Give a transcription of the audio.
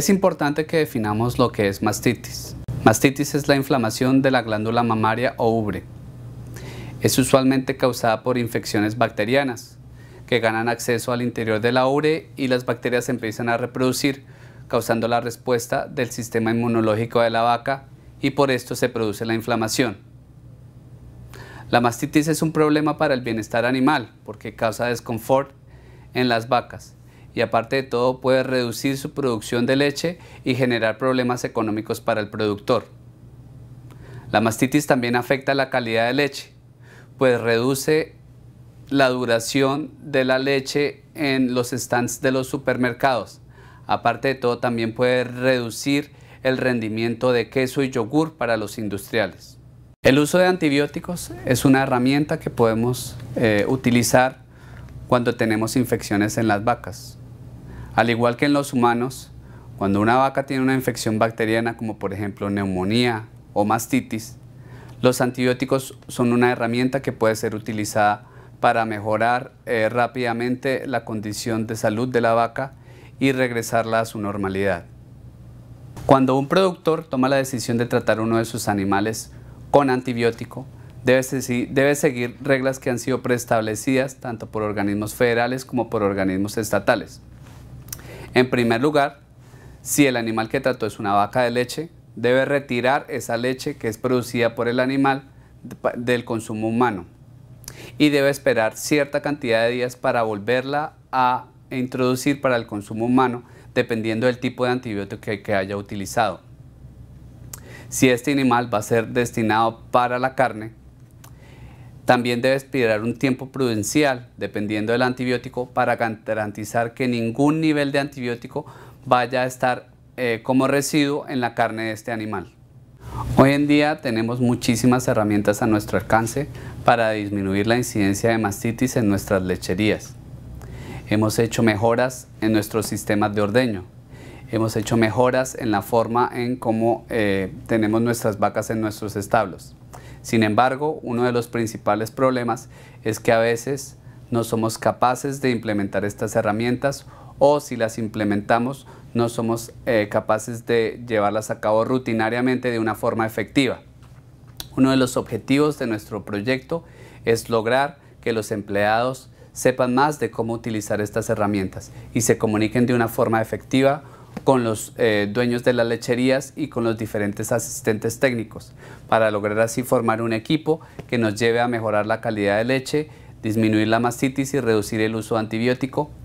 Es importante que definamos lo que es mastitis. Mastitis es la inflamación de la glándula mamaria o ubre. Es usualmente causada por infecciones bacterianas que ganan acceso al interior de la ubre y las bacterias empiezan a reproducir, causando la respuesta del sistema inmunológico de la vaca y por esto se produce la inflamación. La mastitis es un problema para el bienestar animal porque causa desconfort en las vacas y aparte de todo puede reducir su producción de leche y generar problemas económicos para el productor. La mastitis también afecta la calidad de leche, pues reduce la duración de la leche en los stands de los supermercados. Aparte de todo, también puede reducir el rendimiento de queso y yogur para los industriales. El uso de antibióticos es una herramienta que podemos eh, utilizar cuando tenemos infecciones en las vacas. Al igual que en los humanos, cuando una vaca tiene una infección bacteriana como por ejemplo neumonía o mastitis, los antibióticos son una herramienta que puede ser utilizada para mejorar eh, rápidamente la condición de salud de la vaca y regresarla a su normalidad. Cuando un productor toma la decisión de tratar uno de sus animales con antibiótico, debe seguir reglas que han sido preestablecidas tanto por organismos federales como por organismos estatales. En primer lugar, si el animal que trató es una vaca de leche, debe retirar esa leche que es producida por el animal del consumo humano y debe esperar cierta cantidad de días para volverla a introducir para el consumo humano dependiendo del tipo de antibiótico que, haya utilizado. Si este animal va a ser destinado para la carne, también debe esperar un tiempo prudencial, dependiendo del antibiótico, para garantizar que ningún nivel de antibiótico vaya a estar eh, como residuo en la carne de este animal. Hoy en día tenemos muchísimas herramientas a nuestro alcance para disminuir la incidencia de mastitis en nuestras lecherías. Hemos hecho mejoras en nuestros sistemas de ordeño. Hemos hecho mejoras en la forma en cómo eh, tenemos nuestras vacas en nuestros establos. Sin embargo, uno de los principales problemas es que a veces no somos capaces de implementar estas herramientas o si las implementamos no somos eh, capaces de llevarlas a cabo rutinariamente de una forma efectiva. Uno de los objetivos de nuestro proyecto es lograr que los empleados sepan más de cómo utilizar estas herramientas y se comuniquen de una forma efectiva con los eh, dueños de las lecherías y con los diferentes asistentes técnicos para lograr así formar un equipo que nos lleve a mejorar la calidad de leche, disminuir la mastitis y reducir el uso antibiótico